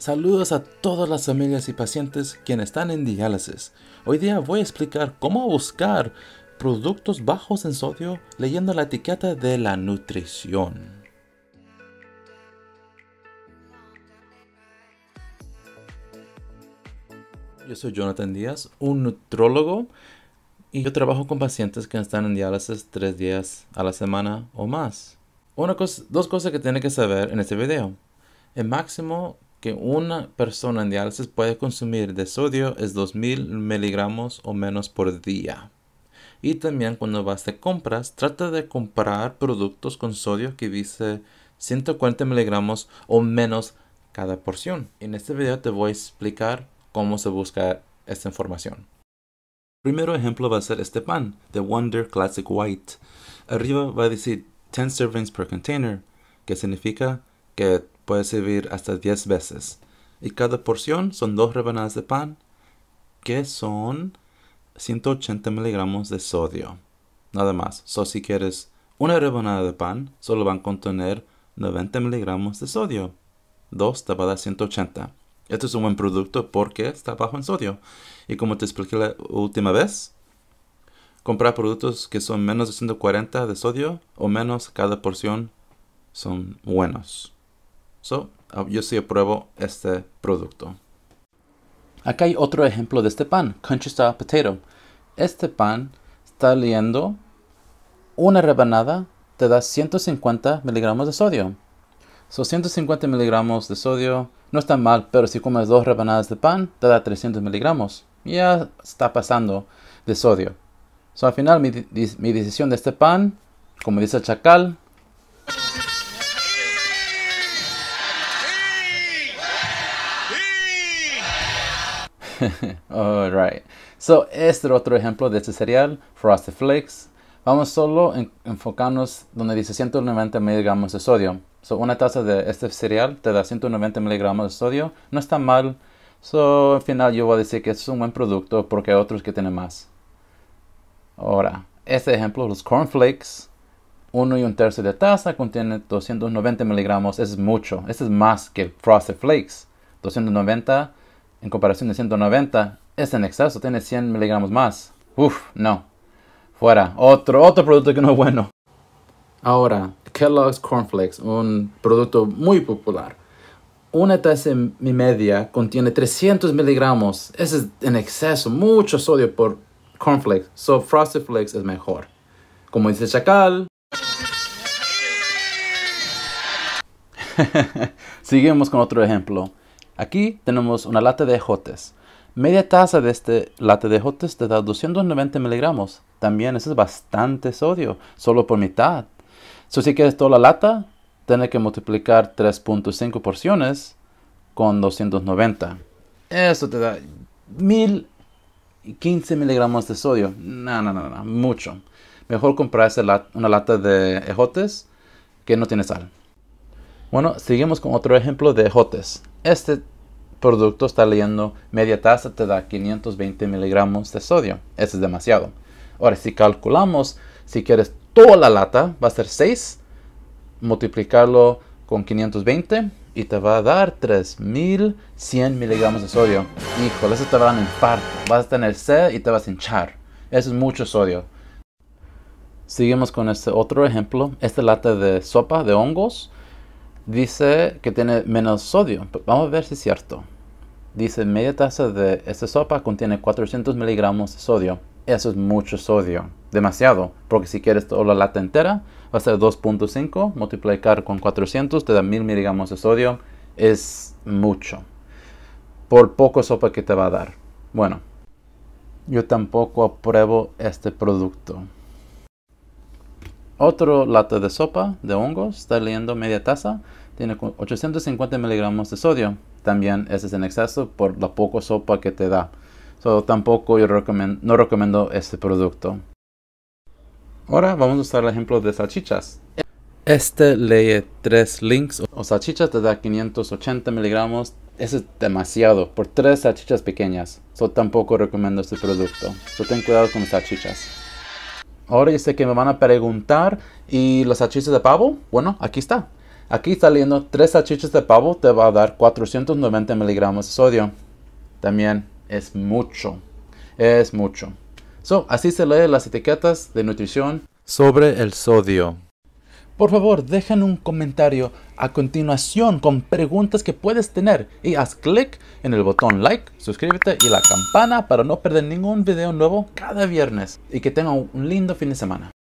Saludos a todas las familias y pacientes quienes están en diálisis. Hoy día voy a explicar cómo buscar productos bajos en sodio leyendo la etiqueta de la nutrición. Yo soy Jonathan Díaz, un nutrólogo y yo trabajo con pacientes que están en diálisis tres días a la semana o más. Una dos cosas que tiene que saber en este video. El máximo que una persona en diálisis puede consumir de sodio es 2000 miligramos o menos por día. Y también cuando vas de compras, trata de comprar productos con sodio que dice 140 miligramos o menos cada porción. En este video te voy a explicar cómo se busca esta información. Primero ejemplo va a ser este pan, The Wonder Classic White. Arriba va a decir 10 servings per container, que significa que puede servir hasta 10 veces. Y cada porción son dos rebanadas de pan, que son 180 miligramos de sodio. Nada más. So, si quieres una rebanada de pan, solo van a contener 90 miligramos de sodio. Dos te 180. Esto es un buen producto porque está bajo en sodio. Y como te expliqué la última vez, comprar productos que son menos de 140 de sodio o menos cada porción son buenos. So, uh, yo sí apruebo este producto. Acá hay otro ejemplo de este pan, Country Style Potato. Este pan está leyendo una rebanada te da 150 miligramos de sodio. Son 150 miligramos de sodio no está mal, pero si comes dos rebanadas de pan, te da 300 miligramos. Ya está pasando de sodio. So, al final, mi, mi decisión de este pan, como dice el chacal, Alright. So, este otro ejemplo de este cereal, Frosted Flakes. Vamos solo a enfocarnos donde dice 190 miligramos de sodio. So, una taza de este cereal te da 190 miligramos de sodio. No está mal. So, al final yo voy a decir que es un buen producto porque hay otros que tienen más. Ahora, este ejemplo, los Corn Flakes, Uno y un tercio de taza contiene 290 miligramos. Es mucho. Este es más que Frosted Flakes. 290 en comparación de 190, es este en exceso, tiene 100 miligramos más. Uf, no. Fuera, otro, otro producto que no es bueno. Ahora, Kellogg's Flakes, un producto muy popular. Una taza y media contiene 300 miligramos. Ese es en exceso, mucho sodio por Flakes. So, Frosted Flakes es mejor. Como dice Chacal, Seguimos con otro ejemplo. Aquí tenemos una lata de ejotes. Media taza de este lata de ejotes te da 290 miligramos. También eso es bastante sodio, solo por mitad. si quieres toda la lata, tienes que multiplicar 3.5 porciones con 290. Eso te da 1015 miligramos de sodio. No, no, no, no, mucho. Mejor comprar una lata de ejotes que no tiene sal. Bueno, seguimos con otro ejemplo de jotes. Este producto está leyendo media taza te da 520 miligramos de sodio. Eso es demasiado. Ahora, si calculamos, si quieres toda la lata, va a ser 6, multiplicarlo con 520 y te va a dar 3100 miligramos de sodio. Híjole, eso te va a dar un infarto. Vas a tener sed y te vas a hinchar. Eso es mucho sodio. Seguimos con este otro ejemplo. Esta lata de sopa de hongos dice que tiene menos sodio. Vamos a ver si es cierto. Dice media taza de esta sopa contiene 400 miligramos de sodio. Eso es mucho sodio, demasiado, porque si quieres toda la lata entera, va a ser 2.5, multiplicar con 400 te da 1000 miligramos de sodio, es mucho. Por poco sopa que te va a dar. Bueno, yo tampoco apruebo este producto. Otro lata de sopa de hongos, está leyendo media taza, tiene 850 miligramos de sodio. También ese es en exceso por la poca sopa que te da. So, tampoco yo no recomiendo este producto. Ahora vamos a usar el ejemplo de salchichas. Este lee tres links o salchichas te da 580 miligramos. Eso es demasiado por tres salchichas pequeñas. So, tampoco recomiendo este producto. So, ten cuidado con las salchichas. Ahora ya sé que me van a preguntar, ¿y los salchichas de pavo? Bueno, aquí está. Aquí saliendo tres salchichas de pavo te va a dar 490 miligramos de sodio. También es mucho. Es mucho. así se lee las etiquetas de nutrición sobre el sodio. Por favor, dejen un comentario a continuación con preguntas que puedes tener y haz clic en el botón like, suscríbete y la campana para no perder ningún video nuevo cada viernes. Y que tengan un lindo fin de semana.